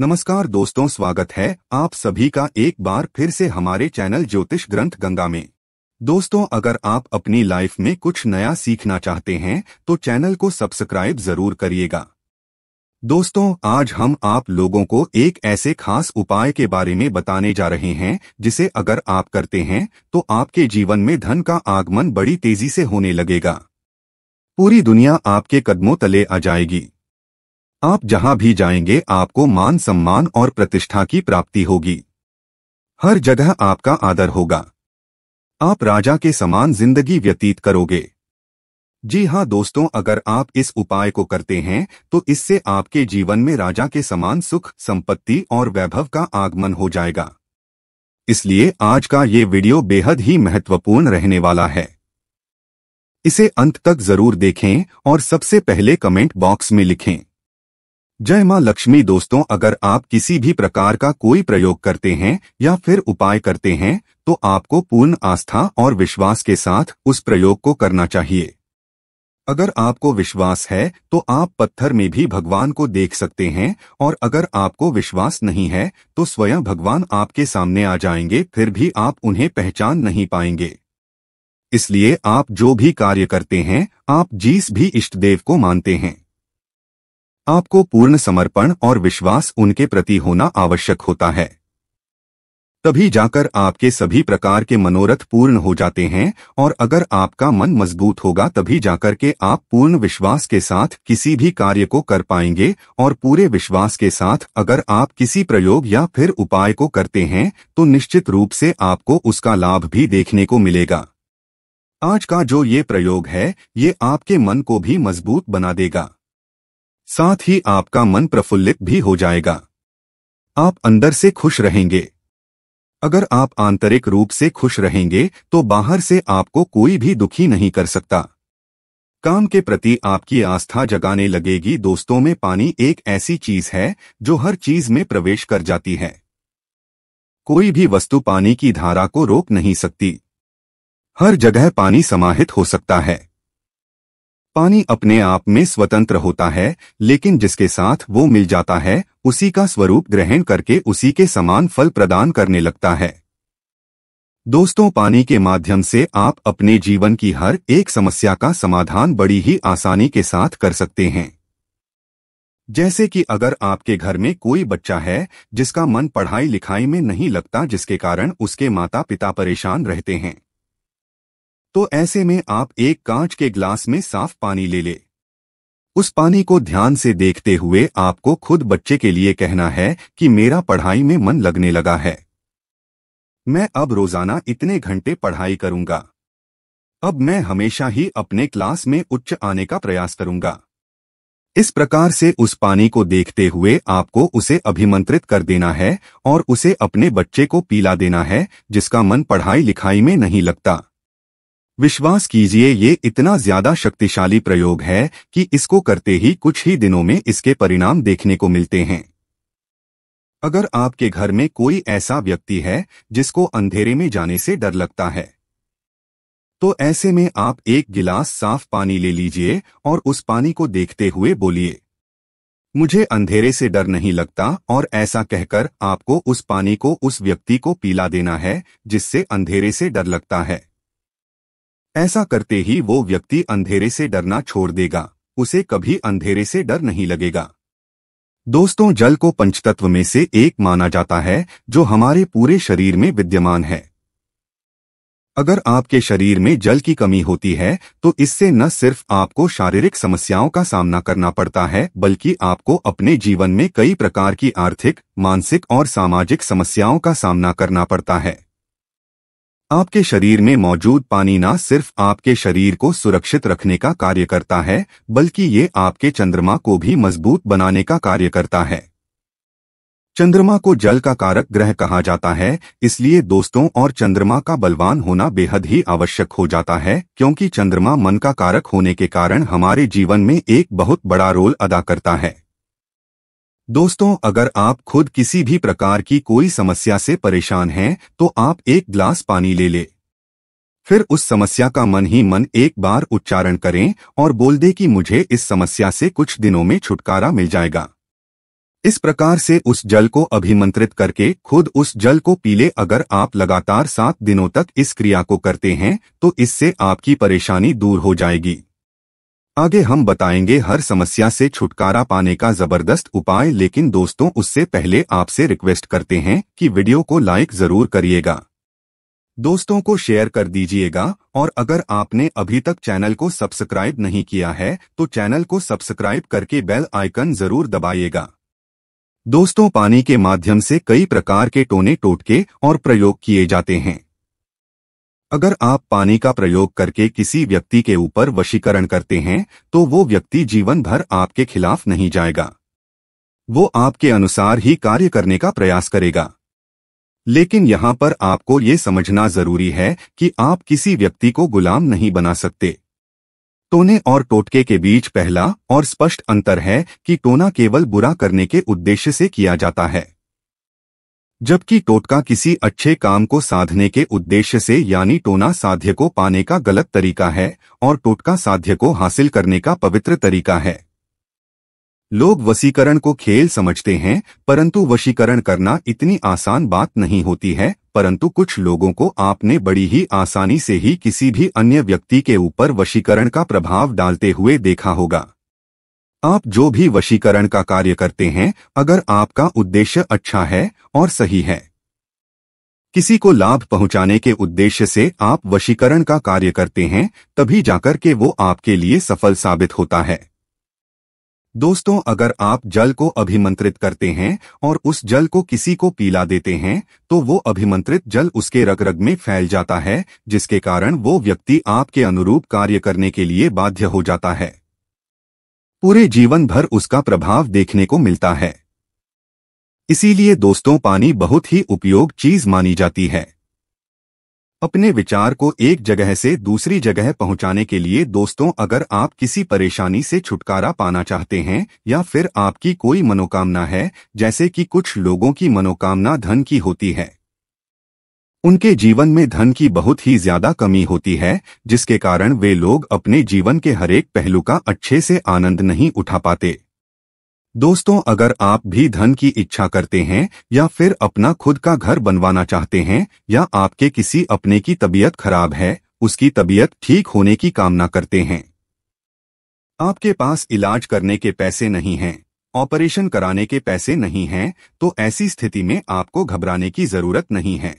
नमस्कार दोस्तों स्वागत है आप सभी का एक बार फिर से हमारे चैनल ज्योतिष ग्रंथ गंगा में दोस्तों अगर आप अपनी लाइफ में कुछ नया सीखना चाहते हैं तो चैनल को सब्सक्राइब जरूर करिएगा दोस्तों आज हम आप लोगों को एक ऐसे खास उपाय के बारे में बताने जा रहे हैं जिसे अगर आप करते हैं तो आपके जीवन में धन का आगमन बड़ी तेजी से होने लगेगा पूरी दुनिया आपके कदमों तले आ जाएगी आप जहां भी जाएंगे आपको मान सम्मान और प्रतिष्ठा की प्राप्ति होगी हर जगह आपका आदर होगा आप राजा के समान जिंदगी व्यतीत करोगे जी हां दोस्तों अगर आप इस उपाय को करते हैं तो इससे आपके जीवन में राजा के समान सुख संपत्ति और वैभव का आगमन हो जाएगा इसलिए आज का ये वीडियो बेहद ही महत्वपूर्ण रहने वाला है इसे अंत तक जरूर देखें और सबसे पहले कमेंट बॉक्स में लिखें जय माँ लक्ष्मी दोस्तों अगर आप किसी भी प्रकार का कोई प्रयोग करते हैं या फिर उपाय करते हैं तो आपको पूर्ण आस्था और विश्वास के साथ उस प्रयोग को करना चाहिए अगर आपको विश्वास है तो आप पत्थर में भी भगवान को देख सकते हैं और अगर आपको विश्वास नहीं है तो स्वयं भगवान आपके सामने आ जाएंगे फिर भी आप उन्हें पहचान नहीं पाएंगे इसलिए आप जो भी कार्य करते हैं आप जीस भी इष्ट देव को मानते हैं आपको पूर्ण समर्पण और विश्वास उनके प्रति होना आवश्यक होता है तभी जाकर आपके सभी प्रकार के मनोरथ पूर्ण हो जाते हैं और अगर आपका मन मजबूत होगा तभी जाकर के आप पूर्ण विश्वास के साथ किसी भी कार्य को कर पाएंगे और पूरे विश्वास के साथ अगर आप किसी प्रयोग या फिर उपाय को करते हैं तो निश्चित रूप से आपको उसका लाभ भी देखने को मिलेगा आज का जो ये प्रयोग है ये आपके मन को भी मजबूत बना देगा साथ ही आपका मन प्रफुल्लित भी हो जाएगा आप अंदर से खुश रहेंगे अगर आप आंतरिक रूप से खुश रहेंगे तो बाहर से आपको कोई भी दुखी नहीं कर सकता काम के प्रति आपकी आस्था जगाने लगेगी दोस्तों में पानी एक ऐसी चीज है जो हर चीज में प्रवेश कर जाती है कोई भी वस्तु पानी की धारा को रोक नहीं सकती हर जगह पानी समाहित हो सकता है पानी अपने आप में स्वतंत्र होता है लेकिन जिसके साथ वो मिल जाता है उसी का स्वरूप ग्रहण करके उसी के समान फल प्रदान करने लगता है दोस्तों पानी के माध्यम से आप अपने जीवन की हर एक समस्या का समाधान बड़ी ही आसानी के साथ कर सकते हैं जैसे कि अगर आपके घर में कोई बच्चा है जिसका मन पढ़ाई लिखाई में नहीं लगता जिसके कारण उसके माता पिता परेशान रहते हैं तो ऐसे में आप एक कांच के ग्लास में साफ पानी ले ले उस पानी को ध्यान से देखते हुए आपको खुद बच्चे के लिए कहना है कि मेरा पढ़ाई में मन लगने लगा है मैं अब रोजाना इतने घंटे पढ़ाई करूंगा अब मैं हमेशा ही अपने क्लास में उच्च आने का प्रयास करूंगा इस प्रकार से उस पानी को देखते हुए आपको उसे अभिमंत्रित कर देना है और उसे अपने बच्चे को पीला देना है जिसका मन पढ़ाई लिखाई में नहीं लगता विश्वास कीजिए ये इतना ज्यादा शक्तिशाली प्रयोग है कि इसको करते ही कुछ ही दिनों में इसके परिणाम देखने को मिलते हैं अगर आपके घर में कोई ऐसा व्यक्ति है जिसको अंधेरे में जाने से डर लगता है तो ऐसे में आप एक गिलास साफ पानी ले लीजिए और उस पानी को देखते हुए बोलिए मुझे अंधेरे से डर नहीं लगता और ऐसा कहकर आपको उस पानी को उस व्यक्ति को पीला देना है जिससे अंधेरे से डर लगता है ऐसा करते ही वो व्यक्ति अंधेरे से डरना छोड़ देगा उसे कभी अंधेरे से डर नहीं लगेगा दोस्तों जल को पंचतत्व में से एक माना जाता है जो हमारे पूरे शरीर में विद्यमान है अगर आपके शरीर में जल की कमी होती है तो इससे न सिर्फ आपको शारीरिक समस्याओं का सामना करना पड़ता है बल्कि आपको अपने जीवन में कई प्रकार की आर्थिक मानसिक और सामाजिक समस्याओं का सामना करना पड़ता है आपके शरीर में मौजूद पानी न सिर्फ आपके शरीर को सुरक्षित रखने का कार्य करता है बल्कि ये आपके चंद्रमा को भी मजबूत बनाने का कार्य करता है चंद्रमा को जल का कारक ग्रह कहा जाता है इसलिए दोस्तों और चंद्रमा का बलवान होना बेहद ही आवश्यक हो जाता है क्योंकि चंद्रमा मन का कारक होने के कारण हमारे जीवन में एक बहुत बड़ा रोल अदा करता है दोस्तों अगर आप खुद किसी भी प्रकार की कोई समस्या से परेशान हैं तो आप एक ग्लास पानी ले ले फिर उस समस्या का मन ही मन एक बार उच्चारण करें और बोल दे कि मुझे इस समस्या से कुछ दिनों में छुटकारा मिल जाएगा इस प्रकार से उस जल को अभिमंत्रित करके खुद उस जल को पी ले अगर आप लगातार सात दिनों तक इस क्रिया को करते हैं तो इससे आपकी परेशानी दूर हो जाएगी आगे हम बताएंगे हर समस्या से छुटकारा पाने का जबरदस्त उपाय लेकिन दोस्तों उससे पहले आपसे रिक्वेस्ट करते हैं कि वीडियो को लाइक जरूर करिएगा दोस्तों को शेयर कर दीजिएगा और अगर आपने अभी तक चैनल को सब्सक्राइब नहीं किया है तो चैनल को सब्सक्राइब करके बेल आइकन जरूर दबाइएगा दोस्तों पानी के माध्यम से कई प्रकार के टोने टोटके और प्रयोग किए जाते हैं अगर आप पानी का प्रयोग करके किसी व्यक्ति के ऊपर वशीकरण करते हैं तो वो व्यक्ति जीवन भर आपके खिलाफ नहीं जाएगा वो आपके अनुसार ही कार्य करने का प्रयास करेगा लेकिन यहाँ पर आपको ये समझना जरूरी है कि आप किसी व्यक्ति को गुलाम नहीं बना सकते टोने और टोटके के बीच पहला और स्पष्ट अंतर है कि टोना केवल बुरा करने के उद्देश्य से किया जाता है जबकि टोटका किसी अच्छे काम को साधने के उद्देश्य से यानी टोना साध्य को पाने का गलत तरीका है और टोटका साध्य को हासिल करने का पवित्र तरीका है लोग वसीकरण को खेल समझते हैं परंतु वशीकरण करना इतनी आसान बात नहीं होती है परंतु कुछ लोगों को आपने बड़ी ही आसानी से ही किसी भी अन्य व्यक्ति के ऊपर वशीकरण का प्रभाव डालते हुए देखा होगा आप जो भी वशीकरण का कार्य करते हैं अगर आपका उद्देश्य अच्छा है और सही है किसी को लाभ पहुंचाने के उद्देश्य से आप वशीकरण का कार्य करते हैं तभी जाकर के वो आपके लिए सफल साबित होता है दोस्तों अगर आप जल को अभिमंत्रित करते हैं और उस जल को किसी को पीला देते हैं तो वो अभिमंत्रित जल उसके रग रग में फैल जाता है जिसके कारण वो व्यक्ति आपके अनुरूप कार्य करने के लिए बाध्य हो जाता है पूरे जीवन भर उसका प्रभाव देखने को मिलता है इसीलिए दोस्तों पानी बहुत ही उपयोग चीज मानी जाती है अपने विचार को एक जगह से दूसरी जगह पहुंचाने के लिए दोस्तों अगर आप किसी परेशानी से छुटकारा पाना चाहते हैं या फिर आपकी कोई मनोकामना है जैसे कि कुछ लोगों की मनोकामना धन की होती है उनके जीवन में धन की बहुत ही ज्यादा कमी होती है जिसके कारण वे लोग अपने जीवन के हरेक पहलू का अच्छे से आनंद नहीं उठा पाते दोस्तों अगर आप भी धन की इच्छा करते हैं या फिर अपना खुद का घर बनवाना चाहते हैं या आपके किसी अपने की तबीयत खराब है उसकी तबीयत ठीक होने की कामना करते हैं आपके पास इलाज करने के पैसे नहीं हैं ऑपरेशन कराने के पैसे नहीं हैं तो ऐसी स्थिति में आपको घबराने की जरूरत नहीं है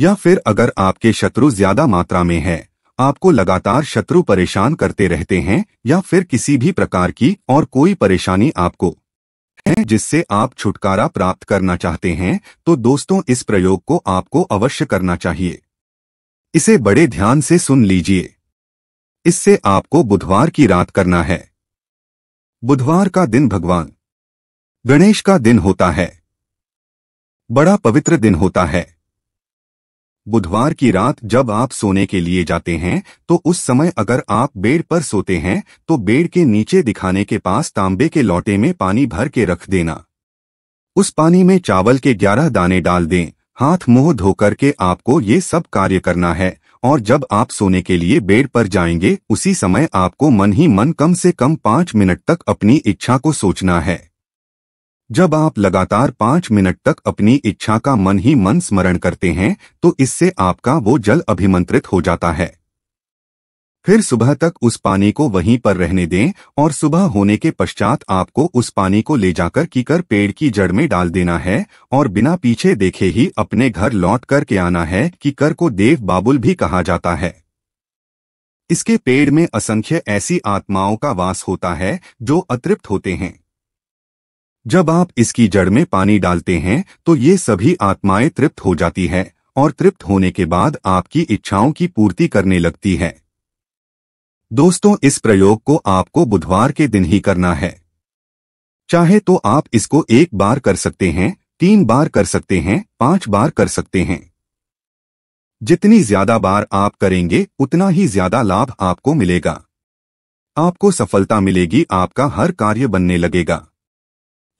या फिर अगर आपके शत्रु ज्यादा मात्रा में है आपको लगातार शत्रु परेशान करते रहते हैं या फिर किसी भी प्रकार की और कोई परेशानी आपको है जिससे आप छुटकारा प्राप्त करना चाहते हैं तो दोस्तों इस प्रयोग को आपको अवश्य करना चाहिए इसे बड़े ध्यान से सुन लीजिए इससे आपको बुधवार की रात करना है बुधवार का दिन भगवान गणेश का दिन होता है बड़ा पवित्र दिन होता है बुधवार की रात जब आप सोने के लिए जाते हैं तो उस समय अगर आप बेड पर सोते हैं तो बेड के नीचे दिखाने के पास तांबे के लौटे में पानी भर के रख देना उस पानी में चावल के ग्यारह दाने डाल दें हाथ मुंह धोकर के आपको ये सब कार्य करना है और जब आप सोने के लिए बेड पर जाएंगे उसी समय आपको मन ही मन कम से कम पाँच मिनट तक अपनी इच्छा को सोचना है जब आप लगातार पाँच मिनट तक अपनी इच्छा का मन ही मन स्मरण करते हैं तो इससे आपका वो जल अभिमंत्रित हो जाता है फिर सुबह तक उस पानी को वहीं पर रहने दें और सुबह होने के पश्चात आपको उस पानी को ले जाकर कीकर पेड़ की जड़ में डाल देना है और बिना पीछे देखे ही अपने घर लौट कर के आना है कीकर को देव बाबुल भी कहा जाता है इसके पेड़ में असंख्य ऐसी आत्माओं का वास होता है जो अतृप्त होते हैं जब आप इसकी जड़ में पानी डालते हैं तो ये सभी आत्माएं तृप्त हो जाती है और तृप्त होने के बाद आपकी इच्छाओं की पूर्ति करने लगती है दोस्तों इस प्रयोग को आपको बुधवार के दिन ही करना है चाहे तो आप इसको एक बार कर सकते हैं तीन बार कर सकते हैं पांच बार कर सकते हैं जितनी ज्यादा बार आप करेंगे उतना ही ज्यादा लाभ आपको मिलेगा आपको सफलता मिलेगी आपका हर कार्य बनने लगेगा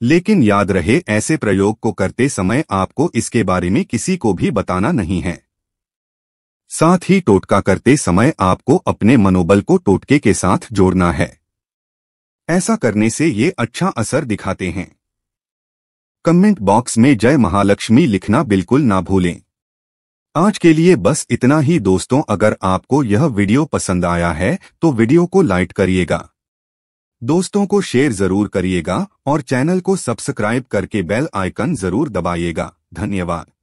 लेकिन याद रहे ऐसे प्रयोग को करते समय आपको इसके बारे में किसी को भी बताना नहीं है साथ ही टोटका करते समय आपको अपने मनोबल को टोटके के साथ जोड़ना है ऐसा करने से ये अच्छा असर दिखाते हैं कमेंट बॉक्स में जय महालक्ष्मी लिखना बिल्कुल ना भूलें आज के लिए बस इतना ही दोस्तों अगर आपको यह वीडियो पसंद आया है तो वीडियो को लाइक करिएगा दोस्तों को शेयर जरूर करिएगा और चैनल को सब्सक्राइब करके बेल आइकन जरूर दबाइएगा धन्यवाद